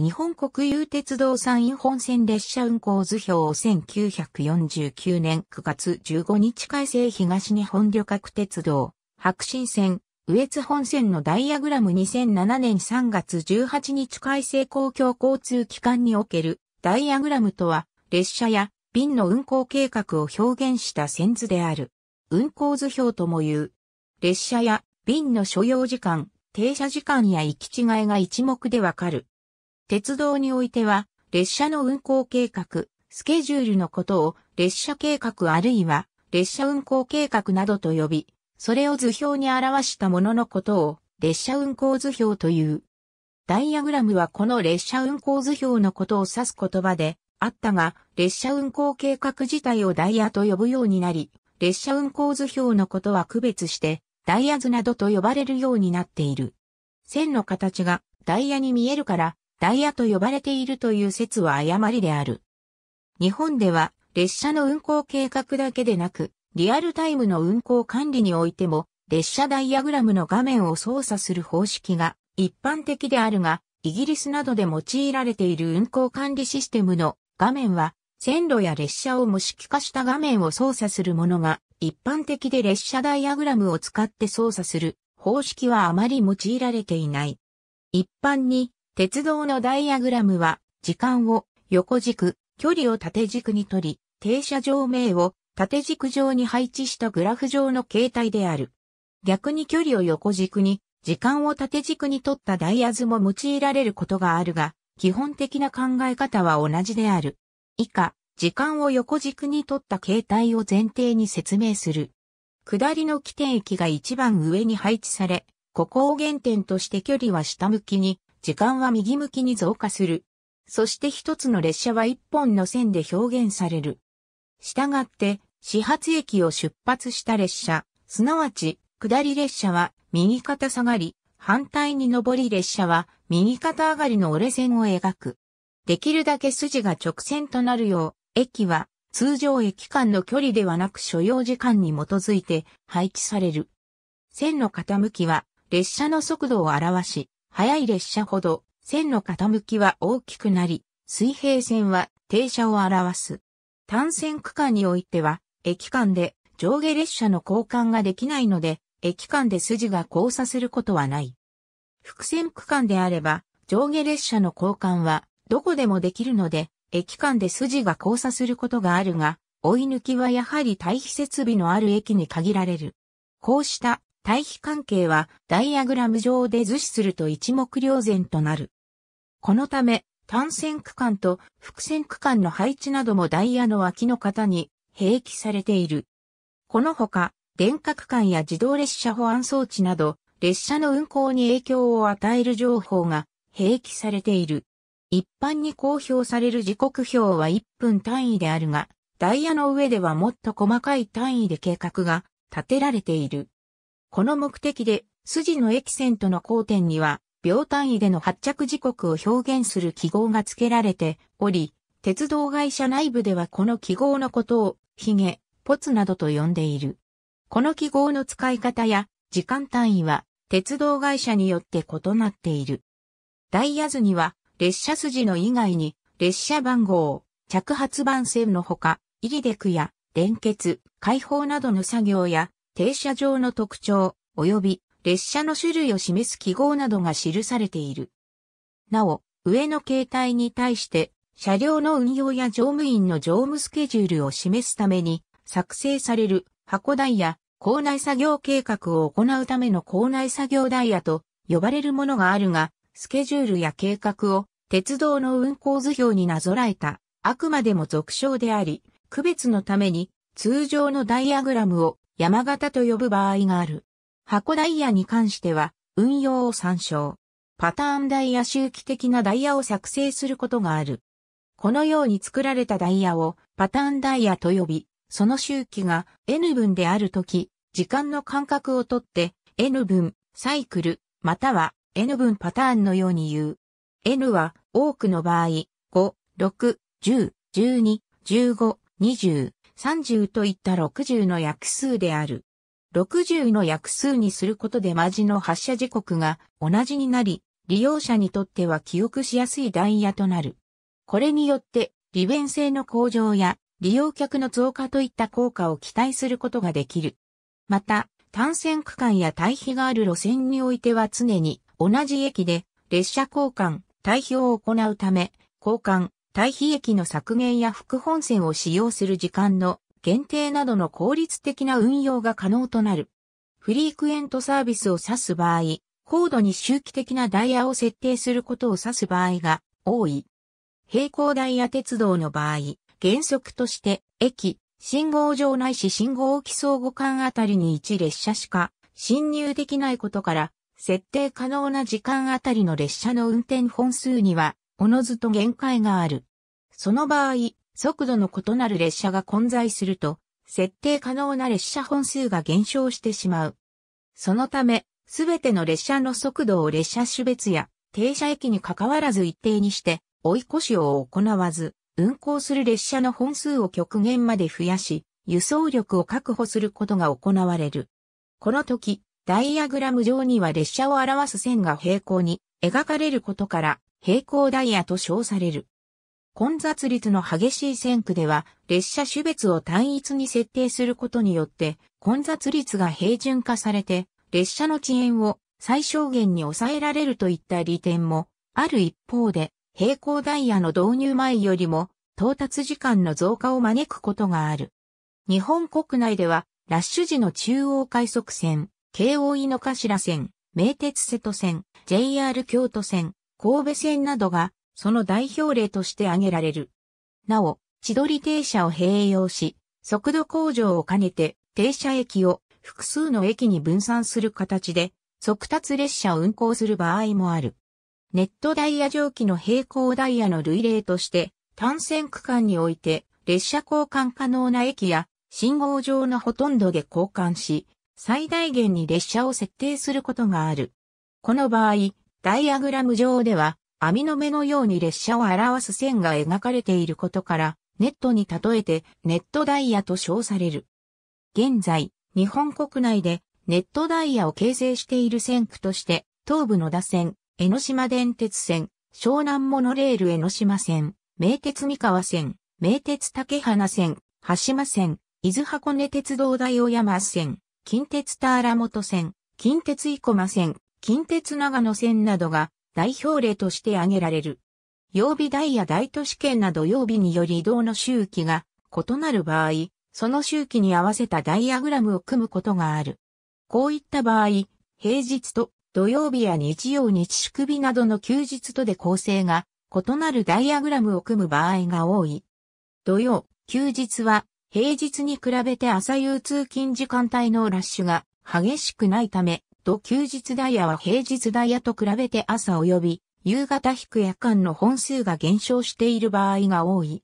日本国有鉄道山陰本線列車運行図表を1949年9月15日改正東日本旅客鉄道、白新線、羽越本線のダイアグラム2007年3月18日改正公共交通機関におけるダイアグラムとは列車や便の運行計画を表現した線図である。運行図表とも言う。列車や便の所要時間、停車時間や行き違いが一目でわかる。鉄道においては、列車の運行計画、スケジュールのことを列車計画あるいは列車運行計画などと呼び、それを図表に表したもののことを列車運行図表という。ダイアグラムはこの列車運行図表のことを指す言葉であったが、列車運行計画自体をダイヤと呼ぶようになり、列車運行図表のことは区別してダイヤ図などと呼ばれるようになっている。線の形がダイヤに見えるからダイヤと呼ばれているという説は誤りである。日本では列車の運行計画だけでなく、リアルタイムの運行管理においても、列車ダイヤグラムの画面を操作する方式が一般的であるが、イギリスなどで用いられている運行管理システムの画面は、線路や列車を模式化した画面を操作するものが、一般的で列車ダイヤグラムを使って操作する方式はあまり用いられていない。一般に鉄道のダイアグラムは、時間を横軸、距離を縦軸にとり、停車場名を縦軸上に配置したグラフ上の形態である。逆に距離を横軸に、時間を縦軸にとったダイヤ図も用いられることがあるが、基本的な考え方は同じである。以下、時間を横軸にとった形態を前提に説明する。下りの起点駅が一番上に配置され、ここを原点として距離は下向きに時間は右向きに増加する。そして一つの列車は一本の線で表現される。したがって、始発駅を出発した列車、すなわち、下り列車は右肩下がり、反対に上り列車は右肩上がりの折れ線を描く。できるだけ筋が直線となるよう、駅は通常駅間の距離ではなく所要時間に基づいて配置される。線の傾きは列車の速度を表し、速い列車ほど線の傾きは大きくなり、水平線は停車を表す。単線区間においては、駅間で上下列車の交換ができないので、駅間で筋が交差することはない。複線区間であれば、上下列車の交換はどこでもできるので、駅間で筋が交差することがあるが、追い抜きはやはり対比設備のある駅に限られる。こうした対比関係はダイアグラム上で図示すると一目瞭然となる。このため、単線区間と複線区間の配置などもダイヤの脇の型に併記されている。このほか、電化区間や自動列車保安装置など、列車の運行に影響を与える情報が併記されている。一般に公表される時刻表は1分単位であるが、ダイヤの上ではもっと細かい単位で計画が立てられている。この目的で、筋のエキセントの交点には、秒単位での発着時刻を表現する記号が付けられており、鉄道会社内部ではこの記号のことを、ヒゲ、ポツなどと呼んでいる。この記号の使い方や、時間単位は、鉄道会社によって異なっている。ダイヤ図には、列車筋の以外に、列車番号、着発番線のほか、入出区や、連結、開放などの作業や、停車場の特徴、及び列車の種類を示す記号などが記されている。なお、上の形態に対して、車両の運用や乗務員の乗務スケジュールを示すために、作成される箱ダイヤ、校内作業計画を行うための校内作業ダイヤと呼ばれるものがあるが、スケジュールや計画を鉄道の運行図表になぞらえた、あくまでも俗称であり、区別のために通常のダイアグラムを山形と呼ぶ場合がある。箱ダイヤに関しては、運用を参照。パターンダイヤ周期的なダイヤを作成することがある。このように作られたダイヤをパターンダイヤと呼び、その周期が N 分であるとき、時間の間隔をとって N 分サイクル、または N 分パターンのように言う。N は多くの場合、5、6、10、12、15、20、30といった60の約数である。60の約数にすることでマジの発射時刻が同じになり、利用者にとっては記憶しやすいダイヤとなる。これによって、利便性の向上や利用客の増加といった効果を期待することができる。また、単線区間や対比がある路線においては常に同じ駅で列車交換、対比を行うため、交換、対比駅の削減や副本線を使用する時間の限定などの効率的な運用が可能となる。フリークエントサービスを指す場合、高度に周期的なダイヤを設定することを指す場合が多い。平行ダイヤ鉄道の場合、原則として駅、信号場ないし信号機相互間あたりに1列車しか進入できないことから、設定可能な時間あたりの列車の運転本数にはおのずと限界がある。その場合、速度の異なる列車が混在すると、設定可能な列車本数が減少してしまう。そのため、すべての列車の速度を列車種別や停車駅に関わらず一定にして、追い越しを行わず、運行する列車の本数を極限まで増やし、輸送力を確保することが行われる。この時、ダイアグラム上には列車を表す線が平行に描かれることから、平行ダイヤと称される。混雑率の激しい線区では、列車種別を単一に設定することによって、混雑率が平準化されて、列車の遅延を最小限に抑えられるといった利点も、ある一方で、平行ダイヤの導入前よりも、到達時間の増加を招くことがある。日本国内では、ラッシュ時の中央快速線、京王井の頭線、名鉄瀬戸線、JR 京都線、神戸線などがその代表例として挙げられる。なお、千鳥停車を併用し、速度向上を兼ねて停車駅を複数の駅に分散する形で速達列車を運行する場合もある。ネットダイヤ蒸気の平行ダイヤの類例として単線区間において列車交換可能な駅や信号上のほとんどで交換し、最大限に列車を設定することがある。この場合、ダイアグラム上では、網の目のように列車を表す線が描かれていることから、ネットに例えてネットダイヤと称される。現在、日本国内でネットダイヤを形成している線区として、東部野田線、江ノ島電鉄線、湘南モノレール江ノ島線、名鉄三河線、名鉄竹花線、橋間線、伊豆箱根鉄道大尾山線、近鉄田原本線、近鉄生駒線、近鉄長野線などが代表例として挙げられる。曜日ダイヤ大都市圏など曜日により移動の周期が異なる場合、その周期に合わせたダイアグラムを組むことがある。こういった場合、平日と土曜日や日曜日祝日などの休日とで構成が異なるダイアグラムを組む場合が多い。土曜、休日は平日に比べて朝夕通勤時間帯のラッシュが激しくないため、土休日ダイヤは平日ダイヤと比べて朝及び夕方引く夜間の本数が減少している場合が多い。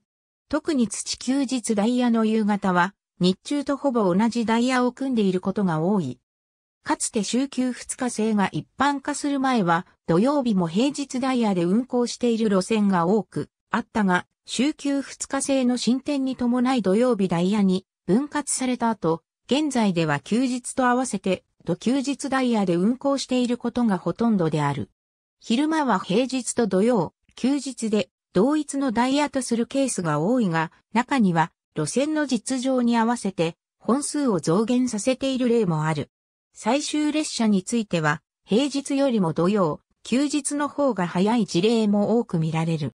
特に土休日ダイヤの夕方は日中とほぼ同じダイヤを組んでいることが多い。かつて週休2日制が一般化する前は土曜日も平日ダイヤで運行している路線が多くあったが、週休2日制の進展に伴い土曜日ダイヤに分割された後、現在では休日と合わせて土休日ダイヤで運行していることがほとんどである。昼間は平日と土曜、休日で同一のダイヤとするケースが多いが、中には路線の実情に合わせて本数を増減させている例もある。最終列車については、平日よりも土曜、休日の方が早い事例も多く見られる。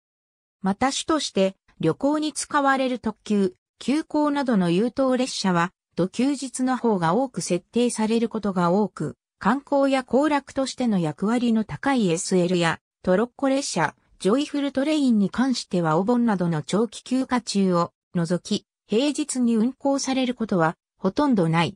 また主として、旅行に使われる特急、急行などの優等列車は、と休日の方が多く設定されることが多く、観光や行楽としての役割の高い SL やトロッコ列車、ジョイフルトレインに関してはお盆などの長期休暇中を除き、平日に運行されることはほとんどない。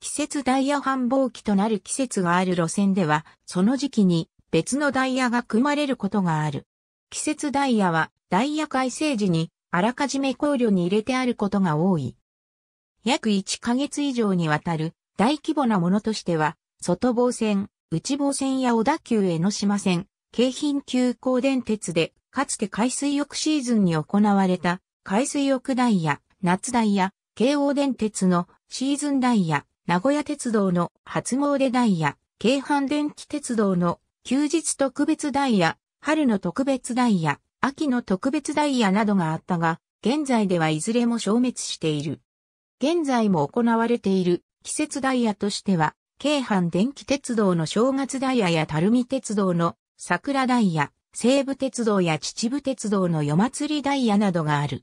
季節ダイヤ繁忙期となる季節がある路線では、その時期に別のダイヤが組まれることがある。季節ダイヤはダイヤ改正時にあらかじめ考慮に入れてあることが多い。約1ヶ月以上にわたる大規模なものとしては、外房線、内房線や小田急江ノ島線、京浜急行電鉄で、かつて海水浴シーズンに行われた、海水浴ダイヤ、夏ダイヤ、京王電鉄のシーズンダイヤ、名古屋鉄道の初詣ダイヤ、京阪電気鉄道の休日特別ダイヤ、春の特別ダイヤ、秋の特別ダイヤなどがあったが、現在ではいずれも消滅している。現在も行われている季節ダイヤとしては、京阪電気鉄道の正月ダイヤや垂水鉄道の桜ダイヤ、西武鉄道や秩父鉄道の夜祭りダイヤなどがある。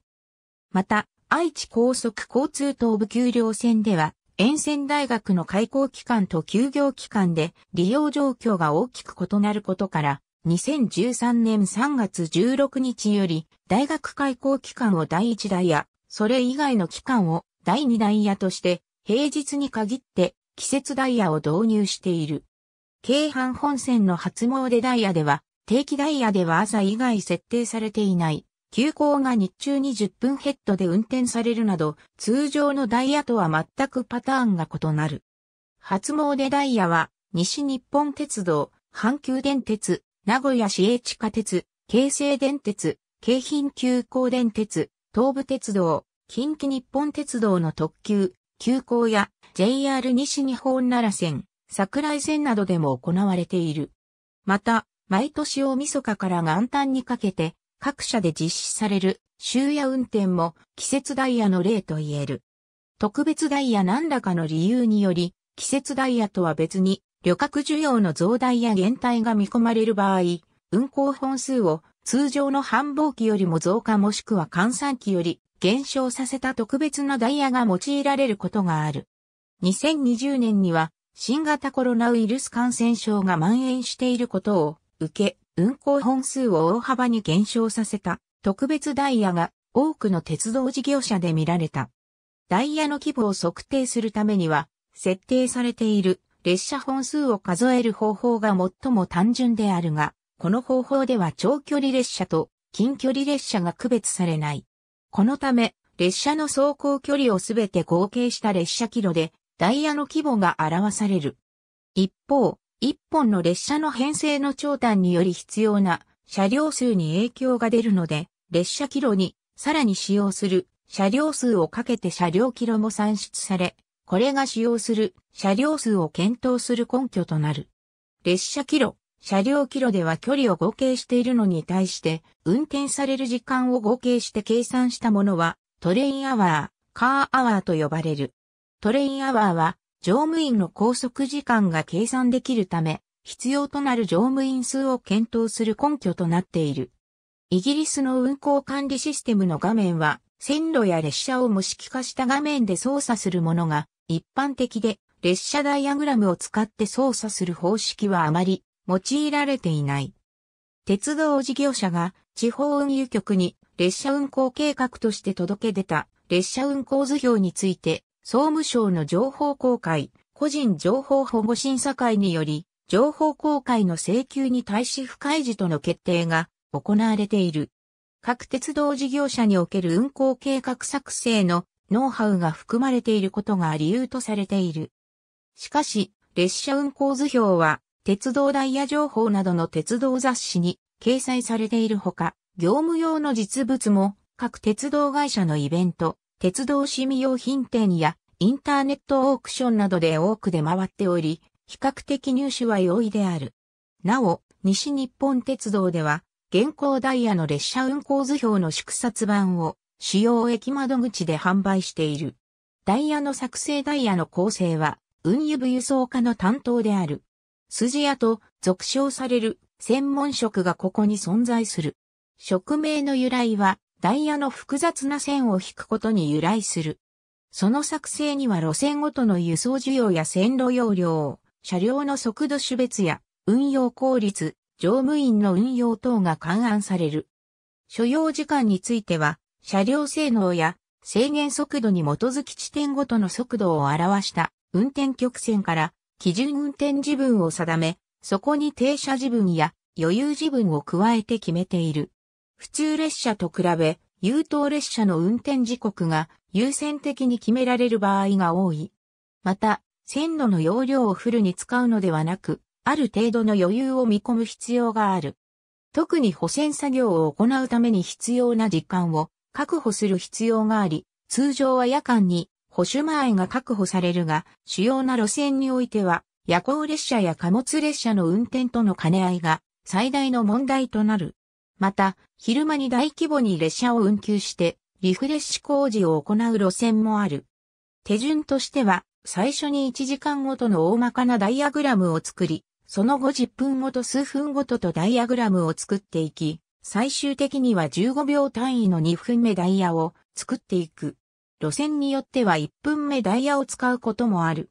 また、愛知高速交通東部丘陵線では、沿線大学の開校期間と休業期間で利用状況が大きく異なることから、2013年3月16日より大学開校期間を第1ダイヤ、それ以外の期間を第2ダイヤとして、平日に限って季節ダイヤを導入している。京阪本線の初詣ダイヤでは、定期ダイヤでは朝以外設定されていない、急行が日中1 0分ヘッドで運転されるなど、通常のダイヤとは全くパターンが異なる。初詣ダイヤは、西日本鉄道、阪急電鉄、名古屋市営地下鉄、京成電鉄、京浜急行電鉄、東武鉄道、近畿日本鉄道の特急、急行や JR 西日本奈良線、桜井線などでも行われている。また、毎年大晦日から元旦にかけて、各社で実施される終夜運転も季節ダイヤの例と言える。特別ダイヤ何らかの理由により、季節ダイヤとは別に旅客需要の増大や減退が見込まれる場合、運行本数を通常の繁忙期よりも増加もしくは換算期より減少させた特別なダイヤが用いられることがある。2020年には新型コロナウイルス感染症が蔓延していることを受け、運行本数を大幅に減少させた特別ダイヤが多くの鉄道事業者で見られた。ダイヤの規模を測定するためには、設定されている列車本数を数える方法が最も単純であるが、この方法では長距離列車と近距離列車が区別されない。このため、列車の走行距離をすべて合計した列車キロで、ダイヤの規模が表される。一方、一本の列車の編成の長短により必要な車両数に影響が出るので、列車キロにさらに使用する車両数をかけて車両キロも算出され、これが使用する車両数を検討する根拠となる。列車キロ車両キロでは距離を合計しているのに対して、運転される時間を合計して計算したものは、トレインアワー、カーアワーと呼ばれる。トレインアワーは、乗務員の拘束時間が計算できるため、必要となる乗務員数を検討する根拠となっている。イギリスの運行管理システムの画面は、線路や列車を模式化した画面で操作するものが一般的で、列車ダイアグラムを使って操作する方式はあまり用いられていない。鉄道事業者が地方運輸局に列車運行計画として届け出た列車運行図表について、総務省の情報公開、個人情報保護審査会により、情報公開の請求に対し不開示との決定が行われている。各鉄道事業者における運行計画作成のノウハウが含まれていることが理由とされている。しかし、列車運行図表は鉄道ダイヤ情報などの鉄道雑誌に掲載されているほか、業務用の実物も各鉄道会社のイベント、鉄道市民用品店やインターネットオークションなどで多く出回っており、比較的入手は容易である。なお、西日本鉄道では、現行ダイヤの列車運行図表の縮刷版を主要駅窓口で販売している。ダイヤの作成ダイヤの構成は、運輸部輸送課の担当である。筋屋と俗称される専門職がここに存在する。職名の由来はダイヤの複雑な線を引くことに由来する。その作成には路線ごとの輸送需要や線路容量、車両の速度種別や運用効率、乗務員の運用等が勘案される。所要時間については、車両性能や制限速度に基づき地点ごとの速度を表した運転曲線から基準運転時分を定め、そこに停車時分や余裕時分を加えて決めている。普通列車と比べ、優等列車の運転時刻が優先的に決められる場合が多い。また、線路の容量をフルに使うのではなく、ある程度の余裕を見込む必要がある。特に補線作業を行うために必要な時間を確保する必要があり、通常は夜間に保守前が確保されるが、主要な路線においては、夜行列車や貨物列車の運転との兼ね合いが最大の問題となる。また、昼間に大規模に列車を運休して、リフレッシュ工事を行う路線もある。手順としては、最初に1時間ごとの大まかなダイアグラムを作り、その後10分ごと数分ごととダイアグラムを作っていき、最終的には15秒単位の2分目ダイヤを作っていく。路線によっては1分目ダイヤを使うこともある。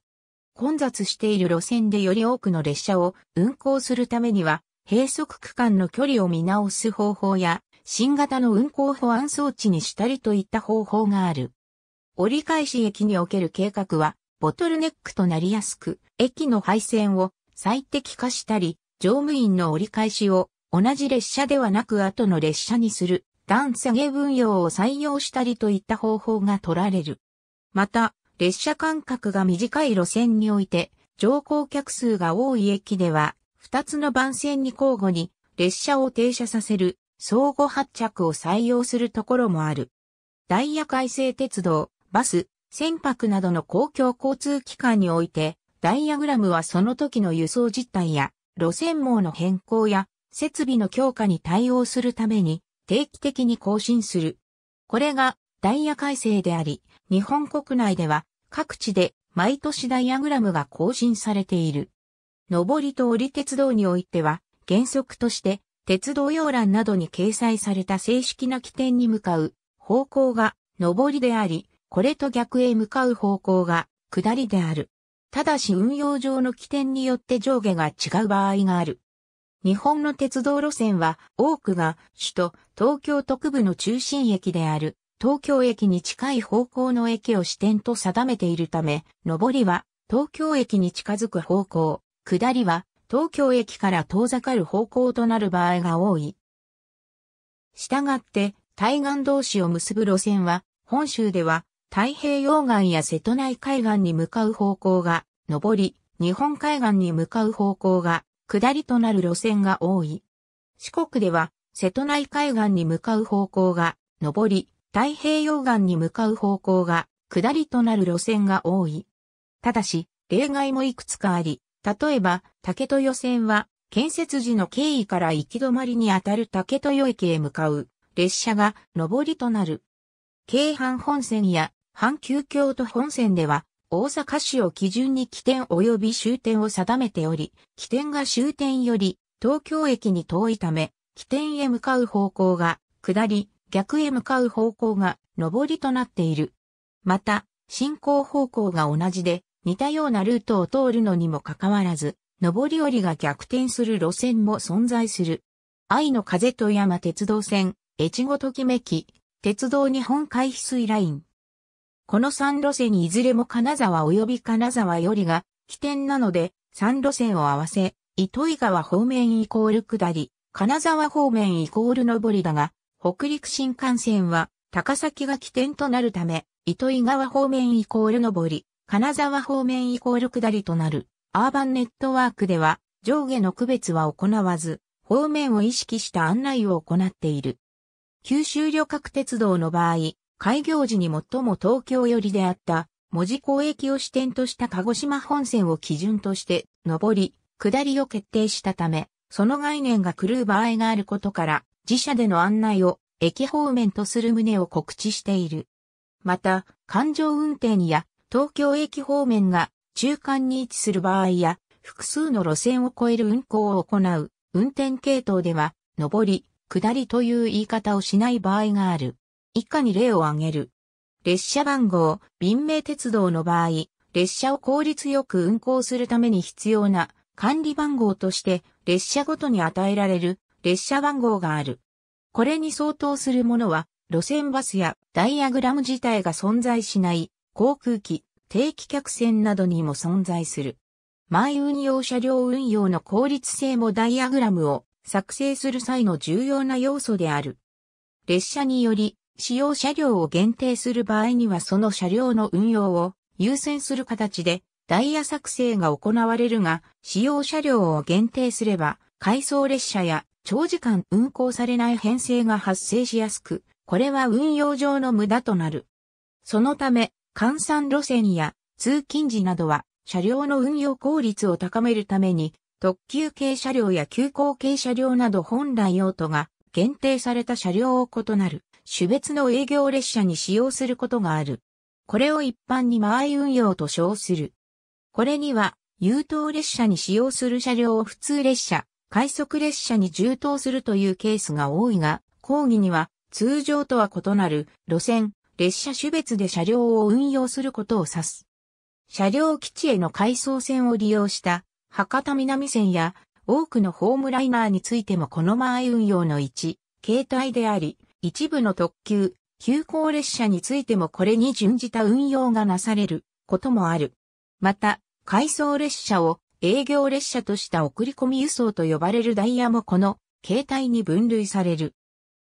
混雑している路線でより多くの列車を運行するためには、閉塞区間の距離を見直す方法や、新型の運行保安装置にしたりといった方法がある。折り返し駅における計画は、ボトルネックとなりやすく、駅の配線を最適化したり、乗務員の折り返しを同じ列車ではなく後の列車にする段下げ運用を採用したりといった方法が取られる。また、列車間隔が短い路線において、乗降客数が多い駅では、二つの番線に交互に列車を停車させる相互発着を採用するところもある。ダイヤ改正鉄道、バス、船舶などの公共交通機関において、ダイヤグラムはその時の輸送実態や、路線網の変更や、設備の強化に対応するために、定期的に更新する。これがダイヤ改正であり、日本国内では各地で毎年ダイヤグラムが更新されている。上りと降り鉄道においては、原則として鉄道要欄などに掲載された正式な起点に向かう方向が上りであり、これと逆へ向かう方向が下りである。ただし運用上の起点によって上下が違う場合がある。日本の鉄道路線は多くが首都東京特部の中心駅である東京駅に近い方向の駅を支点と定めているため、上りは東京駅に近づく方向、下りは東京駅から遠ざかる方向となる場合が多い。したがって、対岸同士を結ぶ路線は、本州では太平洋岸や瀬戸内海岸に向かう方向が、上り、日本海岸に向かう方向が、下りとなる路線が多い。四国では、瀬戸内海岸に向かう方向が、上り、太平洋岸に向かう方向が、下りとなる路線が多い。ただし、例外もいくつかあり、例えば、竹豊線は、建設時の経緯から行き止まりにあたる竹豊駅へ向かう、列車が上りとなる。京阪本線や、阪急京都本線では、大阪市を基準に起点及び終点を定めており、起点が終点より東京駅に遠いため、起点へ向かう方向が下り、逆へ向かう方向が上りとなっている。また、進行方向が同じで、似たようなルートを通るのにもかかわらず、上り下りが逆転する路線も存在する。愛の風と山鉄道線、越後ときめき、鉄道日本海翡翠ライン。この3路線いずれも金沢及び金沢よりが起点なので、3路線を合わせ、糸魚川方面イコール下り、金沢方面イコール上りだが、北陸新幹線は高崎が起点となるため、糸魚川方面イコール上り、金沢方面イコール下りとなる。アーバンネットワークでは上下の区別は行わず、方面を意識した案内を行っている。九州旅客鉄道の場合、開業時に最も東京寄りであった、門司港駅を支点とした鹿児島本線を基準として、上り、下りを決定したため、その概念が狂う場合があることから、自社での案内を駅方面とする旨を告知している。また、環状運転や東京駅方面が中間に位置する場合や、複数の路線を超える運行を行う運転系統では、上り、下りという言い方をしない場合がある。以下に例を挙げる。列車番号、便名鉄道の場合、列車を効率よく運行するために必要な管理番号として列車ごとに与えられる列車番号がある。これに相当するものは路線バスやダイアグラム自体が存在しない航空機、定期客船などにも存在する。前運用車両運用の効率性もダイアグラムを作成する際の重要な要素である。列車により使用車両を限定する場合にはその車両の運用を優先する形でダイヤ作成が行われるが、使用車両を限定すれば、回送列車や長時間運行されない編成が発生しやすく、これは運用上の無駄となる。そのため、換算路線や通勤時などは車両の運用効率を高めるために、特急系車両や急行系車両など本来用途が限定された車両を異なる。種別の営業列車に使用することがある。これを一般に間合い運用と称する。これには、優等列車に使用する車両を普通列車、快速列車に充当するというケースが多いが、講義には通常とは異なる路線、列車種別で車両を運用することを指す。車両基地への回送線を利用した博多南線や多くのホームライナーについてもこの間い運用の一、形態であり、一部の特急、急行列車についてもこれに準じた運用がなされることもある。また、回送列車を営業列車とした送り込み輸送と呼ばれるダイヤもこの形態に分類される。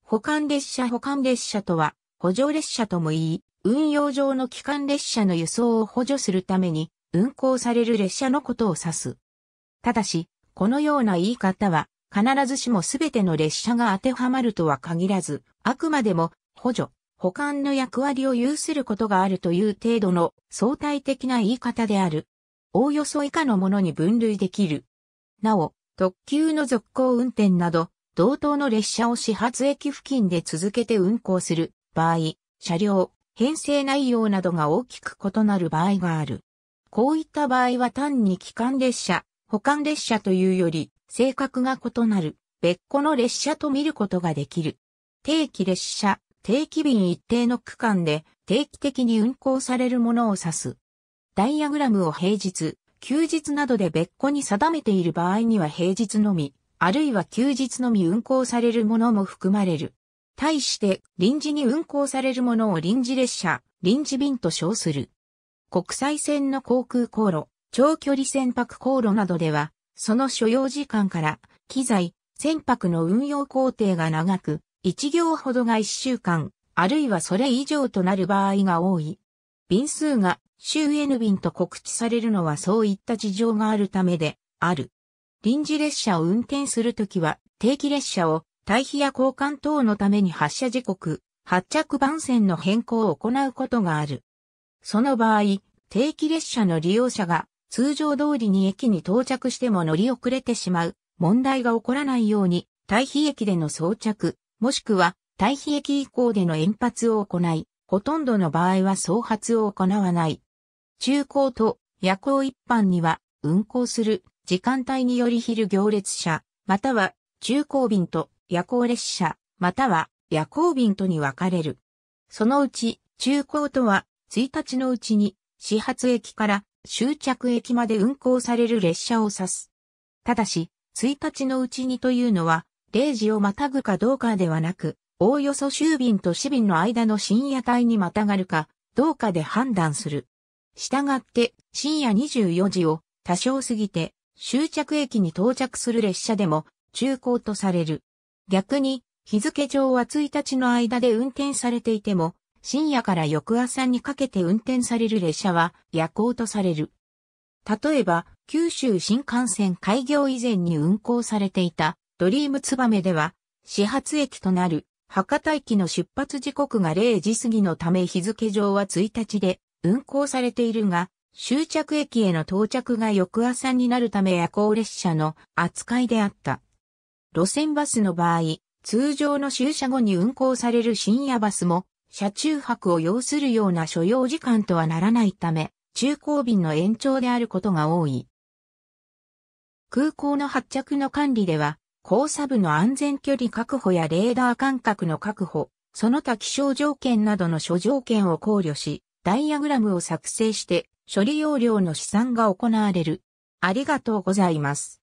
保管列車保管列車とは補助列車とも言い、運用上の機関列車の輸送を補助するために運行される列車のことを指す。ただし、このような言い方は必ずしもすべての列車が当てはまるとは限らず、あくまでも補助、保管の役割を有することがあるという程度の相対的な言い方である。おおよそ以下のものに分類できる。なお、特急の続行運転など、同等の列車を始発駅付近で続けて運行する場合、車両、編成内容などが大きく異なる場合がある。こういった場合は単に機関列車、保管列車というより、性格が異なる別個の列車と見ることができる。定期列車、定期便一定の区間で定期的に運行されるものを指す。ダイアグラムを平日、休日などで別個に定めている場合には平日のみ、あるいは休日のみ運行されるものも含まれる。対して臨時に運行されるものを臨時列車、臨時便と称する。国際線の航空航路、長距離船舶航路などではその所要時間から、機材、船舶の運用工程が長く、1行ほどが1週間、あるいはそれ以上となる場合が多い。便数が終 N 便と告知されるのはそういった事情があるためで、ある。臨時列車を運転するときは、定期列車を対避や交換等のために発車時刻、発着番線の変更を行うことがある。その場合、定期列車の利用者が通常通りに駅に到着しても乗り遅れてしまう問題が起こらないように、対比駅での装着、もしくは対比駅以降での延発を行い、ほとんどの場合は送発を行わない。中高と夜行一般には運行する時間帯により昼行列車、または中高便と夜行列車、または夜行便とに分かれる。そのうち中高とは1日のうちに始発駅から終着駅まで運行される列車を指す。ただし、1日のうちにというのは、0時をまたぐかどうかではなく、おおよそ終便と市便の間の深夜帯にまたがるかどうかで判断する。従って深夜24時を多少過ぎて終着駅に到着する列車でも中高とされる。逆に日付上は1日の間で運転されていても深夜から翌朝にかけて運転される列車は夜行とされる。例えば、九州新幹線開業以前に運行されていたドリームツバメでは、始発駅となる博多駅の出発時刻が0時過ぎのため日付上は1日で運行されているが、終着駅への到着が翌朝になるため夜行列車の扱いであった。路線バスの場合、通常の終車後に運行される深夜バスも車中泊を要するような所要時間とはならないため、中高便の延長であることが多い。空港の発着の管理では、交差部の安全距離確保やレーダー間隔の確保、その他気象条件などの諸条件を考慮し、ダイヤグラムを作成して、処理容量の試算が行われる。ありがとうございます。